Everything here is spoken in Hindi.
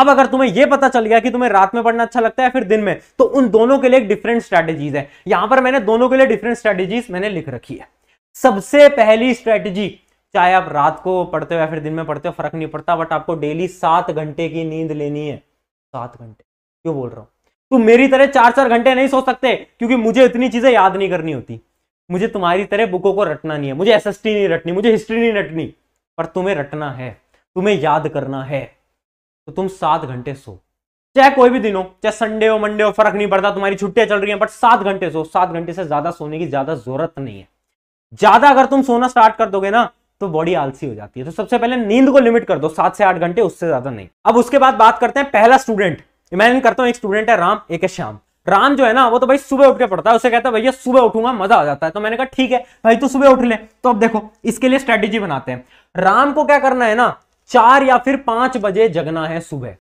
अब अगर तुम्हें यह पता चल गया कि तुम्हें रात में पढ़ना अच्छा लगता है फिर दिन में तो उन दोनों के लिए एक डिफरेंट स्ट्रैटेजीज है यहां पर मैंने दोनों के लिए डिफरेंट स्ट्रैटेजीज मैंने लिख रखी है सबसे पहली स्ट्रैटेजी चाहे आप रात को पढ़ते हो या फिर दिन में पढ़ते हो फर्क नहीं पड़ता बट आपको डेली सात घंटे की नींद लेनी है सात घंटे क्यों बोल रहा हूं तुम तो मेरी तरह चार चार घंटे नहीं सो सकते क्योंकि मुझे इतनी चीजें याद नहीं करनी होती मुझे तुम्हारी तरह बुकों को रटना नहीं है मुझे एसएसटी नहीं रटनी मुझे हिस्ट्री नहीं रटनी पर तुम्हें रटना है तुम्हें याद करना है तो तुम सात घंटे सो चाहे कोई भी दिन हो चाहे संडे हो मंडे हो फर्क नहीं पड़ता तुम्हारी छुट्टियां चल रही हैं बट सात घंटे सो सात घंटे से ज्यादा सोने की ज्यादा जरूरत नहीं है ज्यादा अगर तुम सोना स्टार्ट कर दोगे ना तो बॉडी आलसी हो जाती है तो सबसे पहले नींद को लिमिट कर दो सात से आठ घंटे उससे ज्यादा नहीं अब उसके बाद बात करते हैं पहला स्टूडेंट इमेजिन करता हूँ एक स्टूडेंट है राम एक है श्याम राम जो है ना वो तो भाई सुबह उठ के पड़ता है उसे कहता है भैया सुबह उठूंगा मजा आ जाता है तो मैंने कहा ठीक है भाई तू सुबह उठ ले तो अब देखो इसके लिए स्ट्रेटेजी बनाते हैं राम को क्या करना है ना चार या फिर पांच बजे जगना है सुबह